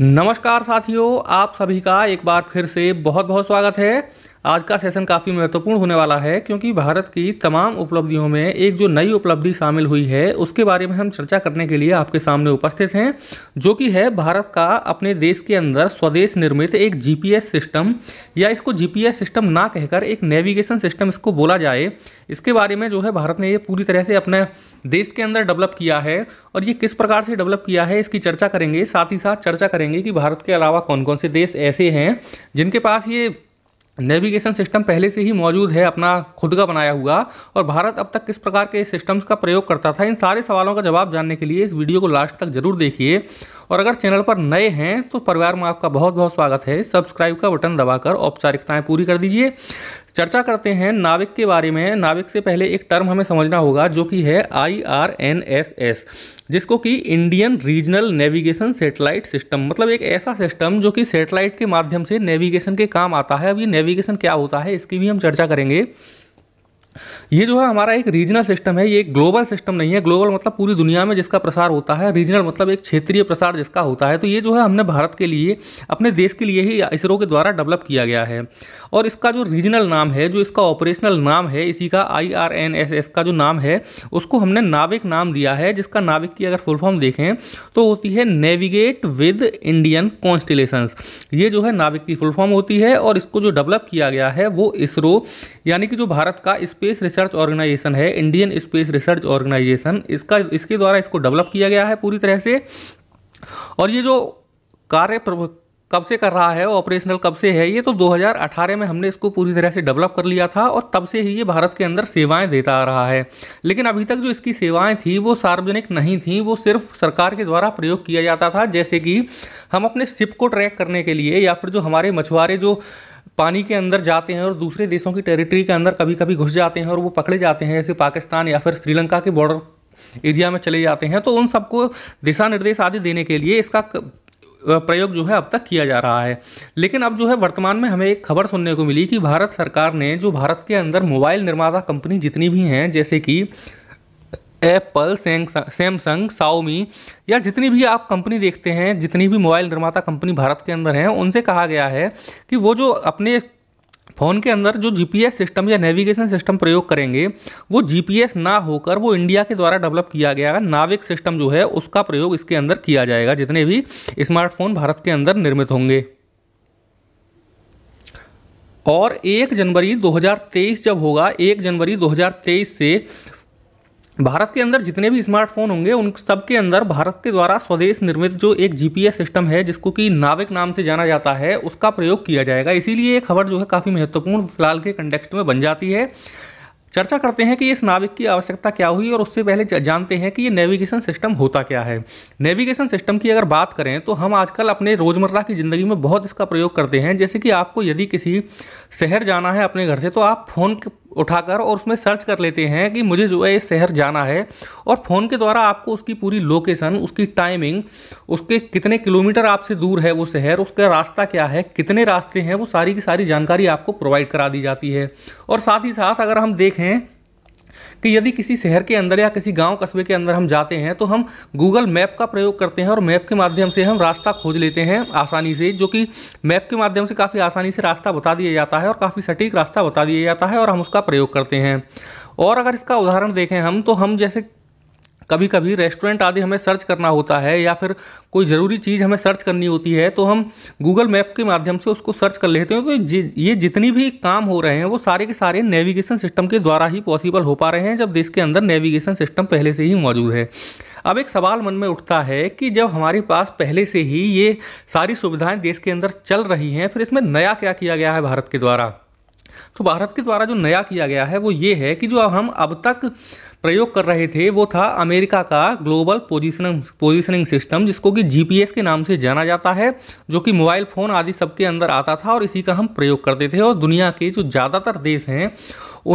नमस्कार साथियों आप सभी का एक बार फिर से बहुत बहुत स्वागत है आज का सेशन काफ़ी महत्वपूर्ण होने वाला है क्योंकि भारत की तमाम उपलब्धियों में एक जो नई उपलब्धि शामिल हुई है उसके बारे में हम चर्चा करने के लिए आपके सामने उपस्थित हैं जो कि है भारत का अपने देश के अंदर स्वदेश निर्मित एक जी सिस्टम या इसको जी सिस्टम ना कहकर एक नेविगेशन सिस्टम इसको बोला जाए इसके बारे में जो है भारत ने ये पूरी तरह से अपने देश के अंदर डेवलप किया है और ये किस प्रकार से डेवलप किया है इसकी चर्चा करेंगे साथ ही साथ चर्चा करेंगे कि भारत के अलावा कौन कौन से देश ऐसे हैं जिनके पास ये नेविगेशन सिस्टम पहले से ही मौजूद है अपना खुद का बनाया हुआ और भारत अब तक किस प्रकार के सिस्टम्स का प्रयोग करता था इन सारे सवालों का जवाब जानने के लिए इस वीडियो को लास्ट तक जरूर देखिए और अगर चैनल पर नए हैं तो परिवार में आपका बहुत बहुत स्वागत है सब्सक्राइब का बटन दबाकर औपचारिकताएं पूरी कर दीजिए चर्चा करते हैं नाविक के बारे में नाविक से पहले एक टर्म हमें समझना होगा जो कि है I R N S S जिसको कि Indian regional navigation satellite system मतलब एक ऐसा सिस्टम जो कि सेटेलाइट के माध्यम से नेविगेशन के काम आता है अब ये नेविगेशन क्या होता है इसकी भी हम चर्चा करेंगे ये जो है हमारा एक रीजनल सिस्टम है ये एक ग्लोबल सिस्टम नहीं है ग्लोबल मतलब पूरी दुनिया में जिसका प्रसार होता है रीजनल मतलब एक क्षेत्रीय प्रसार जिसका होता है तो ये जो है हमने भारत के लिए अपने देश के लिए ही इसरो के द्वारा डेवलप किया गया है और इसका जो रीजनल नाम है जो इसका ऑपरेशनल नाम है इसी का आई का जो नाम है उसको हमने नाविक नाम दिया है जिसका नाविक की अगर फुल फॉर्म देखें तो होती है नेविगेट विद इंडियन कॉन्स्टिलेशंस ये जो है नाविक की फुल फॉर्म होती है और इसको जो डेवलप किया गया है वो इसरो यानी कि जो भारत का इस स्पेस रिसर्च ऑर्गेनाइजेशन है इंडियन स्पेस रिसर्च ऑर्गेनाइजेशन इसका इसके द्वारा इसको डेवलप किया गया है पूरी तरह से और ये जो कार्य कब से कर रहा है ऑपरेशनल कब से है ये तो 2018 में हमने इसको पूरी तरह से डेवलप कर लिया था और तब से ही ये भारत के अंदर सेवाएं देता आ रहा है लेकिन अभी तक जो इसकी सेवाएं थी वो सार्वजनिक नहीं थी वो सिर्फ सरकार के द्वारा प्रयोग किया जाता था जैसे कि हम अपने सिप को ट्रैक करने के लिए या फिर जो हमारे मछुआरे जो पानी के अंदर जाते हैं और दूसरे देशों की टेरिटरी के अंदर कभी कभी घुस जाते हैं और वो पकड़े जाते हैं जैसे पाकिस्तान या फिर श्रीलंका के बॉर्डर एरिया में चले जाते हैं तो उन सबको दिशा निर्देश आदि देने के लिए इसका प्रयोग जो है अब तक किया जा रहा है लेकिन अब जो है वर्तमान में हमें एक खबर सुनने को मिली कि भारत सरकार ने जो भारत के अंदर मोबाइल निर्माता कंपनी जितनी भी हैं जैसे कि एप्पल सैमसंग साउमी या जितनी भी आप कंपनी देखते हैं जितनी भी मोबाइल निर्माता कंपनी भारत के अंदर हैं उनसे कहा गया है कि वो जो अपने फ़ोन के अंदर जो जीपीएस सिस्टम या नेविगेशन सिस्टम प्रयोग करेंगे वो जीपीएस ना होकर वो इंडिया के द्वारा डेवलप किया गया नाविक सिस्टम जो है उसका प्रयोग इसके अंदर किया जाएगा जितने भी स्मार्टफोन भारत के अंदर निर्मित होंगे और एक जनवरी 2023 जब होगा एक जनवरी 2023 से भारत के अंदर जितने भी स्मार्टफोन होंगे उन सब के अंदर भारत के द्वारा स्वदेश निर्मित जो एक जीपीएस सिस्टम है जिसको कि नाविक नाम से जाना जाता है उसका प्रयोग किया जाएगा इसीलिए ये खबर जो है काफ़ी महत्वपूर्ण फिलहाल के कंटेक्स्ट में बन जाती है चर्चा करते हैं कि इस नाविक की आवश्यकता क्या हुई और उससे पहले जानते हैं कि ये नेविगेशन सिस्टम होता क्या है नेविगेशन सिस्टम की अगर बात करें तो हम आजकल अपने रोज़मर्रा की ज़िंदगी में बहुत इसका प्रयोग करते हैं जैसे कि आपको यदि किसी शहर जाना है अपने घर से तो आप फ़ोन उठाकर और उसमें सर्च कर लेते हैं कि मुझे जो है ये शहर जाना है और फ़ोन के द्वारा आपको उसकी पूरी लोकेशन उसकी टाइमिंग उसके कितने किलोमीटर आपसे दूर है वो शहर उसका रास्ता क्या है कितने रास्ते हैं वो सारी की सारी जानकारी आपको प्रोवाइड करा दी जाती है और साथ ही साथ अगर हम देखें कि यदि किसी शहर के अंदर या किसी गांव कस्बे के अंदर हम जाते हैं तो हम गूगल मैप का प्रयोग करते हैं और मैप के माध्यम से हम रास्ता खोज लेते हैं आसानी से जो कि मैप के माध्यम से काफ़ी आसानी से रास्ता बता दिया जाता है और काफ़ी सटीक रास्ता बता दिया जाता है और हम उसका प्रयोग करते हैं और अगर इसका उदाहरण देखें हम तो हम जैसे कभी कभी रेस्टोरेंट आदि हमें सर्च करना होता है या फिर कोई ज़रूरी चीज़ हमें सर्च करनी होती है तो हम गूगल मैप के माध्यम से उसको सर्च कर लेते हैं तो जि, ये जितनी भी काम हो रहे हैं वो सारे के सारे नेविगेशन सिस्टम के द्वारा ही पॉसिबल हो पा रहे हैं जब देश के अंदर नेविगेशन सिस्टम पहले से ही मौजूद है अब एक सवाल मन में उठता है कि जब हमारे पास पहले से ही ये सारी सुविधाएं देश के अंदर चल रही हैं फिर इसमें नया क्या किया गया है भारत के द्वारा तो भारत के द्वारा जो नया किया गया है वो ये है कि जो हम अब तक प्रयोग कर रहे थे वो था अमेरिका का ग्लोबल पोजिशनिंग पोजिशनिंग सिस्टम जिसको कि जीपीएस के नाम से जाना जाता है जो कि मोबाइल फ़ोन आदि सबके अंदर आता था और इसी का हम प्रयोग करते थे और दुनिया के जो ज़्यादातर देश हैं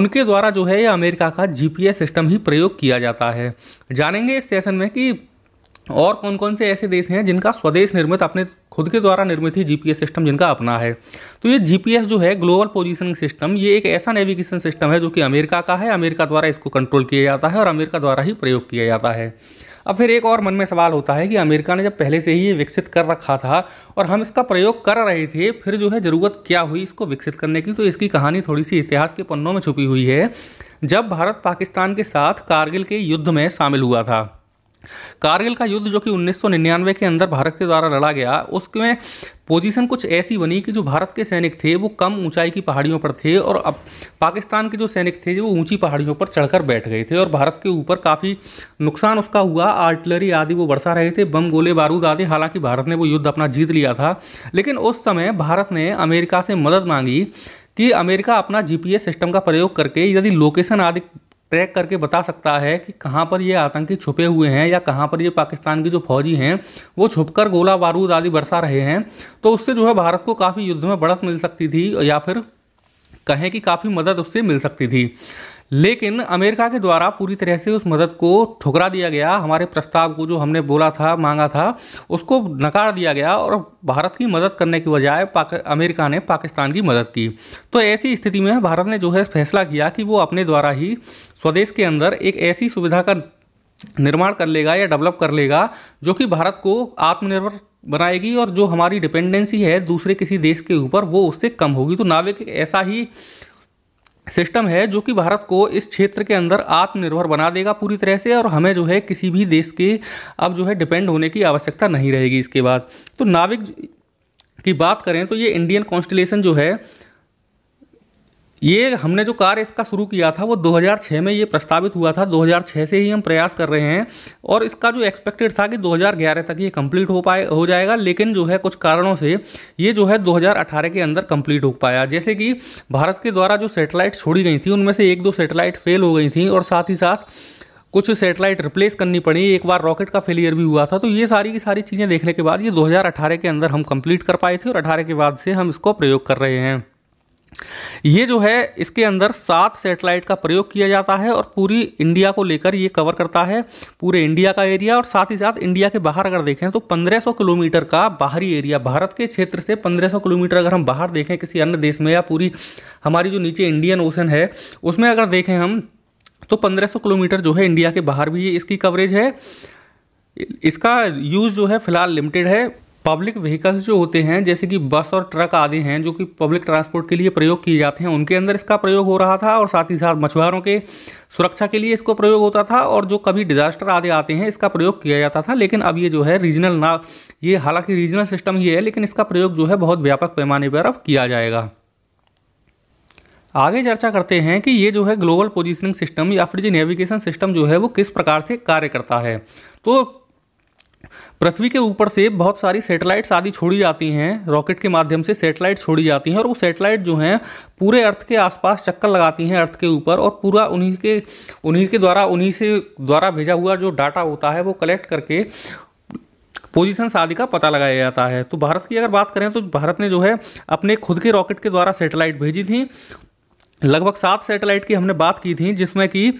उनके द्वारा जो है ये अमेरिका का जीपीएस सिस्टम ही प्रयोग किया जाता है जानेंगे इस सेशन में कि और कौन कौन से ऐसे देश हैं जिनका स्वदेश निर्मित अपने खुद के द्वारा निर्मित ही जीपीएस सिस्टम जिनका अपना है तो ये जीपीएस जो है ग्लोबल पोजीशनिंग सिस्टम ये एक ऐसा नेविगेशन सिस्टम है जो कि अमेरिका का है अमेरिका द्वारा इसको कंट्रोल किया जाता है और अमेरिका द्वारा ही प्रयोग किया जाता है अब फिर एक और मन में सवाल होता है कि अमेरिका ने जब पहले से ही ये विकसित कर रखा था और हम इसका प्रयोग कर रहे थे फिर जो है ज़रूरत क्या हुई इसको विकसित करने की तो इसकी कहानी थोड़ी सी इतिहास के पन्नों में छुपी हुई है जब भारत पाकिस्तान के साथ कारगिल के युद्ध में शामिल हुआ था कारगिल का युद्ध जो कि 1999 के अंदर भारत के द्वारा लड़ा गया उसमें पोजीशन कुछ ऐसी बनी कि जो भारत के सैनिक थे वो कम ऊंचाई की पहाड़ियों पर थे और अब पाकिस्तान के जो सैनिक थे वो ऊंची पहाड़ियों पर चढ़कर बैठ गए थे और भारत के ऊपर काफ़ी नुकसान उसका हुआ आर्टिलरी आदि वो बरसा रहे थे बम गोले बारूद आदि हालांकि भारत ने वो युद्ध अपना जीत लिया था लेकिन उस समय भारत ने अमेरिका से मदद मांगी कि अमेरिका अपना जीपीएस सिस्टम का प्रयोग करके यदि लोकेशन आदि ट्रैक करके बता सकता है कि कहाँ पर ये आतंकी छुपे हुए हैं या कहाँ पर ये पाकिस्तान की जो फौजी हैं वो छुपकर गोला बारूद आदि बरसा रहे हैं तो उससे जो है भारत को काफ़ी युद्ध में बढ़त मिल सकती थी या फिर कहें कि काफ़ी मदद उससे मिल सकती थी लेकिन अमेरिका के द्वारा पूरी तरह से उस मदद को ठुकरा दिया गया हमारे प्रस्ताव को जो हमने बोला था मांगा था उसको नकार दिया गया और भारत की मदद करने की बजाय अमेरिका ने पाकिस्तान की मदद की तो ऐसी स्थिति में भारत ने जो है फैसला किया कि वो अपने द्वारा ही स्वदेश के अंदर एक ऐसी सुविधा का निर्माण कर लेगा या डेवलप कर लेगा जो कि भारत को आत्मनिर्भर बनाएगी और जो हमारी डिपेंडेंसी है दूसरे किसी देश के ऊपर वो उससे कम होगी तो नाविक ऐसा ही सिस्टम है जो कि भारत को इस क्षेत्र के अंदर आत्मनिर्भर बना देगा पूरी तरह से और हमें जो है किसी भी देश के अब जो है डिपेंड होने की आवश्यकता नहीं रहेगी इसके बाद तो नाविक की बात करें तो ये इंडियन कॉन्स्टिलेशन जो है ये हमने जो कार्य इसका शुरू किया था वो 2006 में ये प्रस्तावित हुआ था 2006 से ही हम प्रयास कर रहे हैं और इसका जो एक्सपेक्टेड था कि 2011 तक ये कंप्लीट हो पाए हो जाएगा लेकिन जो है कुछ कारणों से ये जो है 2018 के अंदर कंप्लीट हो पाया जैसे कि भारत के द्वारा जो सेटेलाइट छोड़ी गई थी उनमें से एक दो सेटेलाइट फेल हो गई थी और साथ ही साथ कुछ सेटेलाइट रिप्लेस करनी पड़ी एक बार रॉकेट का फेलियर भी हुआ था तो ये सारी की सारी चीज़ें देखने के बाद ये 2018 के अंदर हम कंप्लीट कर पाए थे और 18 के बाद से हम इसको प्रयोग कर रहे हैं ये जो है इसके अंदर सात सेटेलाइट का प्रयोग किया जाता है और पूरी इंडिया को लेकर ये कवर करता है पूरे इंडिया का एरिया और साथ ही साथ इंडिया के बाहर अगर देखें तो 1500 किलोमीटर का बाहरी एरिया भारत के क्षेत्र से 1500 किलोमीटर अगर हम बाहर देखें किसी अन्य देश में या पूरी हमारी जो नीचे इंडियन ओशन है उसमें अगर देखें हम तो पंद्रह किलोमीटर जो है इंडिया के बाहर भी इसकी कवरेज है इसका यूज़ जो है फिलहाल लिमिटेड है पब्लिक व्हीकल्स जो होते हैं जैसे कि बस और ट्रक आदि हैं जो कि पब्लिक ट्रांसपोर्ट के लिए प्रयोग किए जाते हैं उनके अंदर इसका प्रयोग हो रहा था और साथ ही साथ मछुआरों के सुरक्षा के लिए इसको प्रयोग होता था और जो कभी डिजास्टर आदि आते हैं इसका प्रयोग किया जाता था लेकिन अब ये जो है रीजनल ना ये हालांकि रीजनल सिस्टम ही है लेकिन इसका प्रयोग जो है बहुत व्यापक पैमाने पर अब किया जाएगा आगे चर्चा करते हैं कि ये जो है ग्लोबल पोजीशनिंग सिस्टम या फिर जो नेविगेशन सिस्टम जो है वो किस प्रकार से कार्य करता है तो पृथ्वी के ऊपर से बहुत सारी सैटेलाइट्स आदि छोड़ी जाती हैं रॉकेट के माध्यम से सैटेलाइट छोड़ी जाती हैं और वो सैटेलाइट जो हैं पूरे अर्थ के आसपास चक्कर लगाती हैं अर्थ के ऊपर और पूरा उन्हीं के उन्हीं के द्वारा उन्हीं से द्वारा भेजा हुआ जो डाटा होता है वो कलेक्ट करके पोजिशन आदि का पता लगाया जाता है तो भारत की अगर बात करें तो भारत ने जो है अपने खुद के रॉकेट के द्वारा सेटेलाइट भेजी थी लगभग सात सैटेलाइट की हमने बात की थी जिसमें कि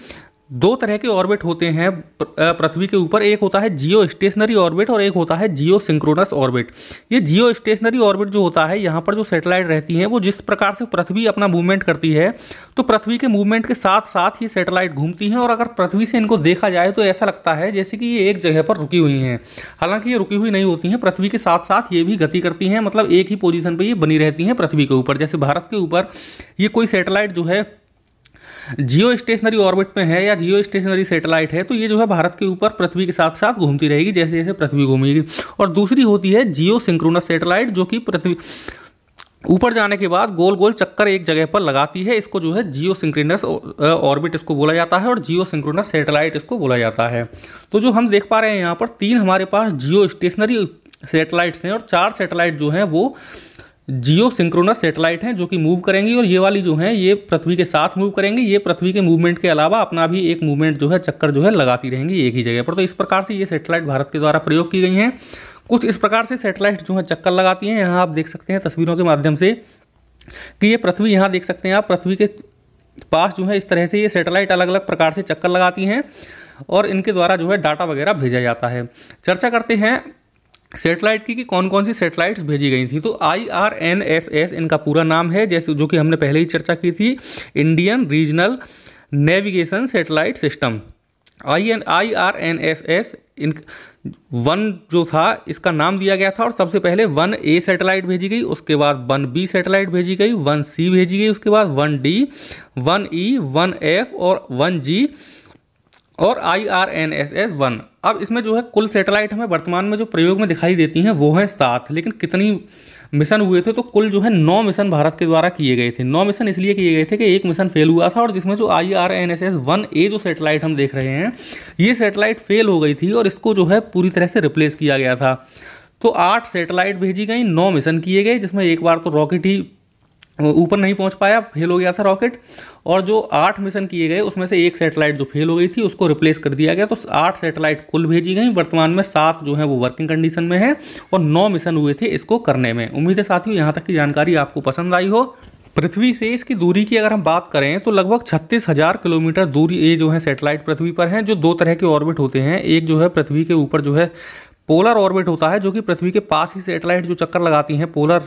दो तरह के ऑर्बिट होते हैं पृथ्वी के ऊपर एक होता है जियो स्टेशनरी ऑर्बिट और एक होता है जियो सिंक्रोनस ऑर्बिट ये जियो स्टेशनरी ऑर्बिट जो होता है यहाँ पर जो सैटेलाइट रहती हैं वो जिस प्रकार से पृथ्वी अपना मूवमेंट करती है तो पृथ्वी के मूवमेंट के साथ साथ ये सैटेलाइट घूमती हैं और अगर पृथ्वी से इनको देखा जाए तो ऐसा लगता है जैसे कि ये एक जगह पर रुकी हुई हैं हालांकि ये रुकी हुई नहीं होती हैं पृथ्वी के साथ साथ ये भी गति करती हैं मतलब एक ही पोजिशन पर ये बनी रहती हैं पृथ्वी के ऊपर जैसे भारत के ऊपर ये कोई सेटेलाइट जो है जियो स्टेशनरी ऑर्बिट में है या जियो स्टेशनरी सेटेलाइट है तो ये जो है भारत के ऊपर पृथ्वी के साथ साथ घूमती रहेगी जैसे जैसे पृथ्वी घूमेगी और दूसरी होती है जियो सिंक्रोनस सेटेलाइट जो कि पृथ्वी ऊपर जाने के बाद गोल गोल चक्कर एक जगह पर लगाती है इसको जो है जियो सिंक्रोनस ऑर्बिट इसको बोला जाता है और जियो सिंक्रोनस सेटेलाइट इसको बोला जाता है तो जो हम देख पा रहे हैं यहाँ पर तीन हमारे पास जियो स्टेशनरी सेटेलाइट्स हैं और चार सेटेलाइट जो हैं वो जियो सिंक्रोनस सेटेलाइट हैं जो कि मूव करेंगी और ये वाली जो है ये पृथ्वी के साथ मूव करेंगी ये पृथ्वी के मूवमेंट के अलावा अपना भी एक मूवमेंट जो है चक्कर जो है लगाती रहेंगी एक ही जगह पर तो इस प्रकार से ये सेटेलाइट भारत के द्वारा प्रयोग की गई हैं कुछ इस प्रकार से सेटेलाइट जो है चक्कर लगाती हैं यहाँ आप देख सकते हैं तस्वीरों के माध्यम से कि ये पृथ्वी यहाँ देख सकते हैं आप पृथ्वी के पास जो है इस तरह से ये सेटेलाइट अलग अलग प्रकार से चक्कर लगाती हैं और इनके द्वारा जो है डाटा वगैरह भेजा जाता है चर्चा करते हैं सेटेलाइट की कि कौन कौन सी सेटेलाइट्स भेजी गई थी तो I R N S S इनका पूरा नाम है जैसे जो कि हमने पहले ही चर्चा की थी Indian regional navigation satellite system I N I R N S S इन वन जो था इसका नाम दिया गया था और सबसे पहले वन ए सैटेलाइट भेजी गई उसके बाद वन बी सैटेलाइट भेजी गई वन सी भेजी गई उसके बाद one D one E one F और वन जी और I R N S S one अब इसमें जो है कुल सैटेलाइट हमें वर्तमान में जो प्रयोग में दिखाई देती हैं वो है सात लेकिन कितनी मिशन हुए थे तो कुल जो है नौ मिशन भारत के द्वारा किए गए थे नौ मिशन इसलिए किए गए थे कि एक मिशन फेल हुआ था और जिसमें जो I R N S S one A जो सैटेलाइट हम देख रहे हैं ये सैटेलाइट फेल हो गई थी और इसको जो है पूरी तरह से रिप्लेस किया गया था तो आठ सैटेलाइट भेजी गई नौ मिशन किए गए जिसमें एक बार तो रॉकेट ही ऊपर नहीं पहुंच पाया फेल हो गया था रॉकेट और जो आठ मिशन किए गए उसमें से एक सैटेलाइट जो फेल हो गई थी उसको रिप्लेस कर दिया गया तो आठ सैटेलाइट कुल भेजी गई वर्तमान में सात जो है वो वर्किंग कंडीशन में है और नौ मिशन हुए थे इसको करने में उम्मीद है साथियों यहाँ तक की जानकारी आपको पसंद आई हो पृथ्वी से इसकी दूरी की अगर हम बात करें तो लगभग छत्तीस हजार किलोमीटर दूरी ये जो है सैटेलाइट पृथ्वी पर हैं जो दो तरह के ऑर्बिट होते हैं एक जो है पृथ्वी के ऊपर जो है पोलर ऑर्बिट होता है जो कि पृथ्वी के पास ही सैटेलाइट जो चक्कर लगाती हैं पोलर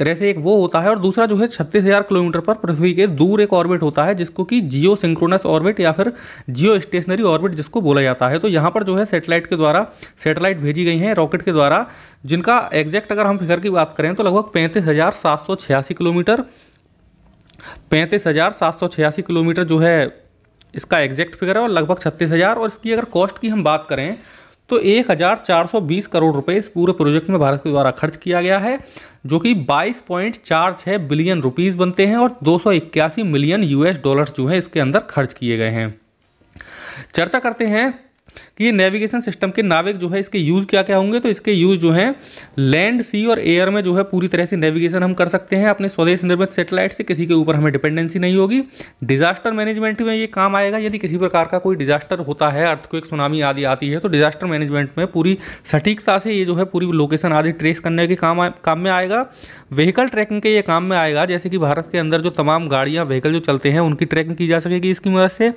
तरह से एक वो होता है और दूसरा जो है छत्तीस हज़ार किलोमीटर पर पृथ्वी के दूर एक ऑर्बिट होता है जिसको कि जियो सिंक्रोनस ऑर्बिट या फिर जियो स्टेशनरी ऑर्बिट जिसको बोला जाता है तो यहाँ पर जो है सेटेलाइट के द्वारा सेटेलाइट भेजी गई हैं रॉकेट के द्वारा जिनका एग्जैक्ट अगर हम फिगर की बात करें तो लगभग पैंतीस किलोमीटर पैंतीस हज़ार सात सौ छियासी किलोमीटर जो है इसका एग्जैक्ट फिगर है और लगभग छत्तीस हज़ार और इसकी अगर कॉस्ट की हम बात करें तो एक करोड़ रुपए इस पूरे प्रोजेक्ट में भारत के द्वारा खर्च किया गया है जो कि 22.46 बिलियन रुपीस बनते हैं और दो मिलियन यूएस डॉलर्स जो है इसके अंदर खर्च किए गए हैं चर्चा करते हैं कि नेविगेशन सिस्टम के नाविक जो है इसके यूज़ क्या क्या होंगे तो इसके यूज़ जो है लैंड सी और एयर में जो है पूरी तरह से नेविगेशन हम कर सकते हैं अपने स्वदेश निर्मित सेटेलाइट से किसी के ऊपर हमें डिपेंडेंसी नहीं होगी डिजास्टर मैनेजमेंट में ये काम आएगा यदि किसी प्रकार का कोई डिजास्टर होता है अर्थक्वेक सुनामी आदि आती है तो डिजास्टर मैनेजमेंट में पूरी सटीकता से ये जो है पूरी लोकेशन आदि ट्रेस करने के काम काम में आएगा व्हीकल ट्रैकिंग के ये काम में आएगा जैसे कि भारत के अंदर जो तमाम गाड़ियाँ व्हीकल जो चलते हैं उनकी ट्रैकिंग की जा सकेगी इसकी मदद से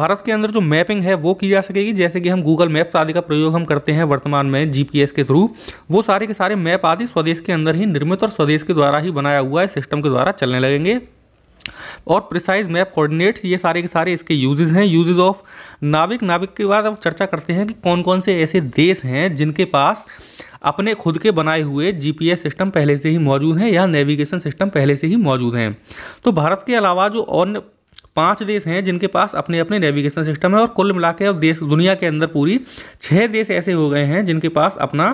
भारत के अंदर जो मैपिंग है वो की जा सकेगी जैसे कि हम हम गूगल मैप्स आदि का प्रयोग हम करते हैं वर्तमान में जीपीएस के थ्रू वो सारे के सारे मैप आदि स्वदेश के अंदर ही निर्मित और स्वदेश के द्वारा ही बनाया हुआ है सिस्टम के द्वारा चलने लगेंगे और प्रिसाइज मैप कोऑर्डिनेट्स ये सारे के सारे इसके यूजेस हैं यूजेस ऑफ नाविक नाविक के बाद अब चर्चा करते हैं कि कौन कौन से ऐसे देश हैं जिनके पास अपने खुद के बनाए हुए जीपीएस सिस्टम पहले से ही मौजूद हैं या नेविगेशन सिस्टम पहले से ही मौजूद हैं तो भारत के अलावा जो और पांच देश हैं जिनके पास अपने अपने नेविगेशन सिस्टम है और कुल मिला के अब देश दुनिया के अंदर पूरी छः देश ऐसे हो गए हैं जिनके पास अपना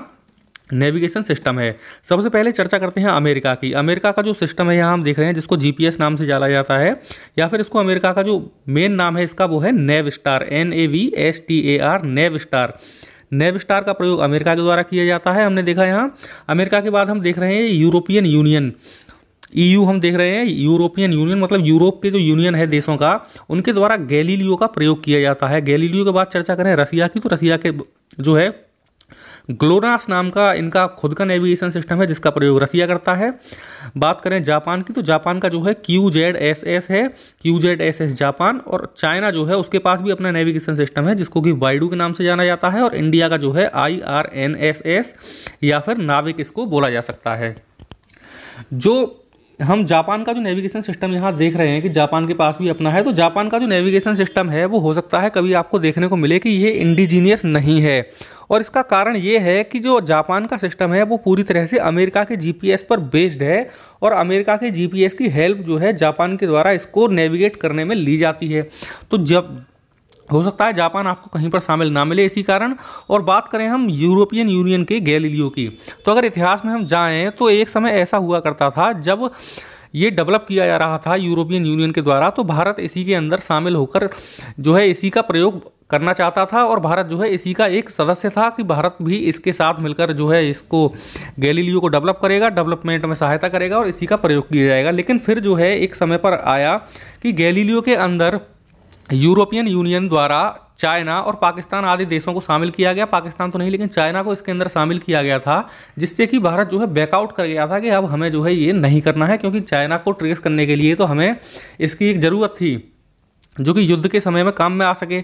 नेविगेशन सिस्टम है सबसे पहले चर्चा करते हैं अमेरिका की अमेरिका का जो सिस्टम है यहाँ हम देख रहे हैं जिसको जीपीएस नाम से जाना जाता है या फिर इसको अमेरिका का जो मेन नाम है इसका वो है nav star N A V S T A R nav star nav star का प्रयोग अमेरिका के द्वारा किया जाता है हमने देखा यहाँ अमेरिका के बाद हम देख रहे हैं यूरोपियन यूनियन ईयू e हम देख रहे हैं यूरोपियन यूनियन मतलब यूरोप के जो यूनियन है देशों का उनके द्वारा गैलीलियो का प्रयोग किया जाता है गैलीलियो के बाद चर्चा करें रसिया की तो रसिया के जो है ग्लोनास नाम का इनका खुद का नेविगेशन सिस्टम है जिसका प्रयोग रसिया करता है बात करें जापान की तो जापान का जो है क्यू जेड एस एस है Q Z S S Japan और चाइना जो है उसके पास भी अपना नेविगेशन सिस्टम है जिसको कि वाइडू के नाम से जाना जाता है और इंडिया का जो है I R N S S या फिर नाविक इसको बोला जा सकता है जो हम जापान का जो नेविगेशन सिस्टम यहाँ देख रहे हैं कि जापान के पास भी अपना है तो जापान का जो नेविगेशन सिस्टम है वो हो सकता है कभी आपको देखने को मिले कि ये इंडिजीनियस नहीं है और इसका कारण ये है कि जो जापान का सिस्टम है वो पूरी तरह से अमेरिका के जीपीएस पर बेस्ड है और अमेरिका के जीपीएस की हेल्प जो है जापान के द्वारा इसको नेविगेट करने में ली जाती है तो जब हो सकता है जापान आपको कहीं पर शामिल ना मिले इसी कारण और बात करें हम यूरोपियन यूनियन के गैलीलियो की तो अगर इतिहास में हम जाएँ तो एक समय ऐसा हुआ करता था जब ये डेवलप किया जा रहा था यूरोपियन यूनियन के द्वारा तो भारत इसी के अंदर शामिल होकर जो है इसी का प्रयोग करना चाहता था और भारत जो है इसी का एक सदस्य था कि भारत भी इसके साथ मिलकर जो है इसको गैलीलियो को डेवलप करेगा डेवलपमेंट में सहायता करेगा और इसी का प्रयोग किया जाएगा लेकिन फिर जो है एक समय पर आया कि गैलीलियो के अंदर यूरोपियन यूनियन द्वारा चाइना और पाकिस्तान आदि देशों को शामिल किया गया पाकिस्तान तो नहीं लेकिन चाइना को इसके अंदर शामिल किया गया था जिससे कि भारत जो है बैकआउट कर गया था कि अब हमें जो है ये नहीं करना है क्योंकि चाइना को ट्रेस करने के लिए तो हमें इसकी एक ज़रूरत थी जो कि युद्ध के समय में काम में आ सके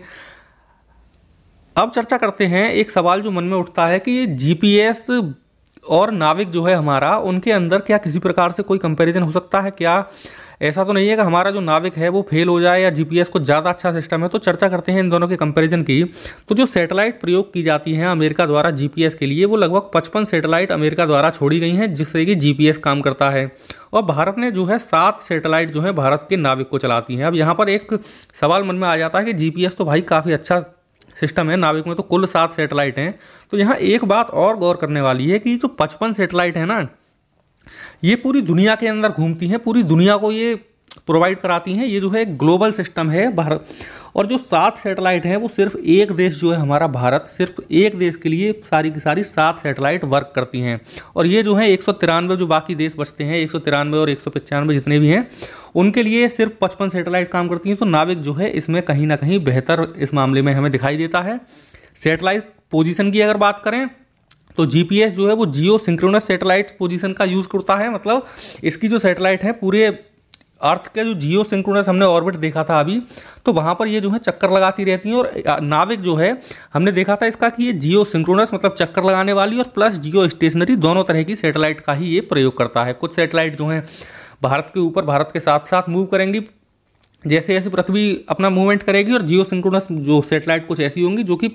अब चर्चा करते हैं एक सवाल जो मन में उठता है कि ये जीपीएस और नाविक जो है हमारा उनके अंदर क्या किसी प्रकार से कोई कंपेरिजन हो सकता है क्या ऐसा तो नहीं है कि हमारा जो नाविक है वो फेल हो जाए या जीपीएस को ज़्यादा अच्छा सिस्टम है तो चर्चा करते हैं इन दोनों के कंपेरिजन की तो जो सैटेलाइट प्रयोग की जाती हैं अमेरिका द्वारा जीपीएस के लिए वो लगभग पचपन सैटेलाइट अमेरिका द्वारा छोड़ी गई हैं जिससे कि जीपीएस काम करता है और भारत ने जो है सात सेटेलाइट जो है भारत के नाविक को चलाती हैं अब यहाँ पर एक सवाल मन में आ जाता है कि जी तो भाई काफ़ी अच्छा सिस्टम है नाविक में तो कुल सात सेटेलाइट हैं तो यहाँ एक बात और गौर करने वाली है कि जो पचपन सेटेलाइट है ना ये पूरी दुनिया के अंदर घूमती हैं पूरी दुनिया को ये प्रोवाइड कराती हैं ये जो है ग्लोबल सिस्टम है भारत और जो सात सैटेलाइट हैं वो सिर्फ एक देश जो है हमारा भारत सिर्फ एक देश के लिए सारी की सारी सात सैटेलाइट वर्क करती हैं और ये जो है एक जो बाकी देश बचते हैं एक और एक जितने भी हैं उनके लिए सिर्फ पचपन सैटेलाइट काम करती हैं तो नाविक जो है इसमें कहीं ना कहीं बेहतर इस मामले में हमें दिखाई देता है सैटेलाइट पोजिशन की अगर बात करें तो जीपीएस जो है वो जियो सिंक्रोनस सेटेलाइट पोजिशन का यूज़ करता है मतलब इसकी जो सेटेलाइट है पूरे अर्थ के जो जियो सिंक्रोनस हमने ऑर्बिट देखा था अभी तो वहाँ पर ये जो है चक्कर लगाती रहती हैं और नाविक जो है हमने देखा था इसका कि ये जियो सिंक्रोनस मतलब चक्कर लगाने वाली और प्लस जियो स्टेशनरी दोनों तरह की सैटेलाइट का ही ये प्रयोग करता है कुछ सैटेलाइट जो हैं भारत के ऊपर भारत के साथ साथ मूव करेंगी जैसे जैसे पृथ्वी अपना मूवमेंट करेगी और जियो सिंक्रोनस जो सेटेलाइट कुछ ऐसी होंगी जो कि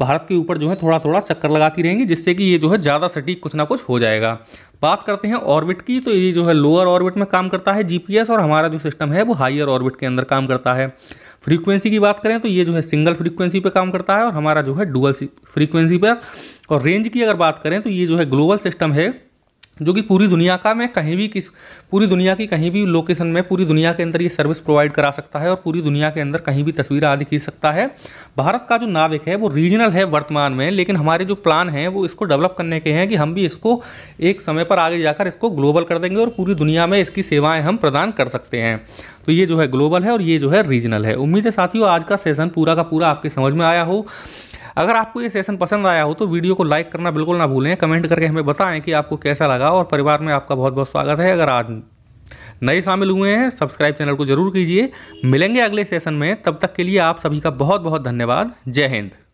भारत के ऊपर जो है थोड़ा थोड़ा चक्कर लगाती रहेंगी जिससे कि ये जो है ज़्यादा सटीक कुछ ना कुछ हो जाएगा बात करते हैं ऑर्बिट की तो ये जो है लोअर ऑर्बिट में काम करता है जीपीएस और हमारा जो सिस्टम है वो हायर ऑर्बिट के अंदर काम करता है फ्रीक्वेंसी की बात करें तो ये जो है सिंगल फ्रीक्वेंसी पे काम करता है और हमारा जो है डुअल फ्रीक्वेंसी पर और रेंज की अगर बात करें तो ये जो है ग्लोबल सिस्टम है जो कि पूरी दुनिया का मैं कहीं भी किस पूरी दुनिया की कहीं भी लोकेशन में पूरी दुनिया के अंदर ये सर्विस प्रोवाइड करा सकता है और पूरी दुनिया के अंदर कहीं भी तस्वीर आदि खींच सकता है भारत का जो नाविक है वो रीजनल है वर्तमान में लेकिन हमारे जो प्लान हैं वो इसको डेवलप करने के हैं कि हम भी इसको एक समय पर आगे जाकर इसको ग्लोबल कर देंगे और पूरी दुनिया में इसकी सेवाएँ हम प्रदान कर सकते हैं तो ये जो है ग्लोबल है और ये जो है रीजनल है उम्मीद है साथियों आज का सेशन पूरा का पूरा आपके समझ में आया हो अगर आपको ये सेशन पसंद आया हो तो वीडियो को लाइक करना बिल्कुल ना भूलें कमेंट करके हमें बताएं कि आपको कैसा लगा और परिवार में आपका बहुत बहुत स्वागत है अगर आज नए शामिल हुए हैं सब्सक्राइब चैनल को जरूर कीजिए मिलेंगे अगले सेशन में तब तक के लिए आप सभी का बहुत बहुत धन्यवाद जय हिंद